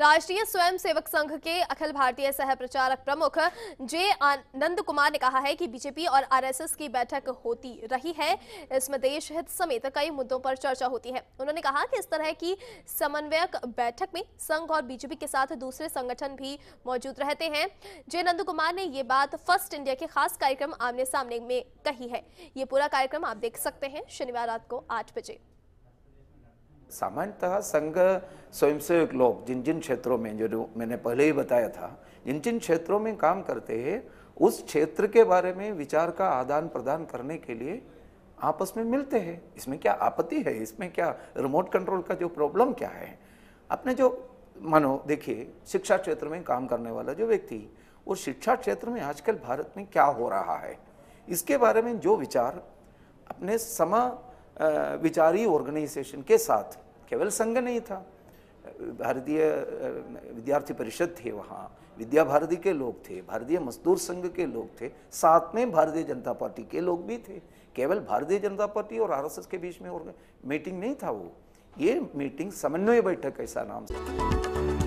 राष्ट्रीय स्वयंसेवक संघ के अखिल भारतीय सह प्रचारक प्रमुख जे आनंद कुमार ने कहा है कि बीजेपी और आरएसएस की बैठक होती रही है इसमें देश हित समेत कई मुद्दों पर चर्चा होती है उन्होंने कहा कि इस तरह की समन्वयक बैठक में संघ और बीजेपी के साथ दूसरे संगठन भी मौजूद रहते हैं जे नंद कुमार ने ये बात फर्स्ट इंडिया के खास कार्यक्रम आमने सामने में कही है ये पूरा कार्यक्रम आप देख सकते हैं शनिवार रात को आठ बजे सामान्यतः संघ स्वयंसेवक लोग जिन जिन क्षेत्रों में जो जो मैंने पहले ही बताया था जिन जिन क्षेत्रों में काम करते हैं उस क्षेत्र के बारे में विचार का आदान प्रदान करने के लिए आपस में मिलते हैं इसमें क्या आपत्ति है इसमें क्या रिमोट कंट्रोल का जो प्रॉब्लम क्या है अपने जो मानो देखिए शिक्षा क्षेत्र में काम करने वाला जो व्यक्ति वो शिक्षा क्षेत्र में आजकल भारत में क्या हो रहा है इसके बारे में जो विचार अपने समा विचारी ऑर्गेनाइजेशन के साथ केवल संघ नहीं था भारतीय विद्यार्थी परिषद थे वहाँ विद्या भारती के लोग थे भारतीय मजदूर संघ के लोग थे साथ में भारतीय जनता पार्टी के लोग भी थे केवल भारतीय जनता पार्टी और आरएसएस के बीच में मीटिंग नहीं था वो ये मीटिंग समन्वय बैठक ऐसा नाम था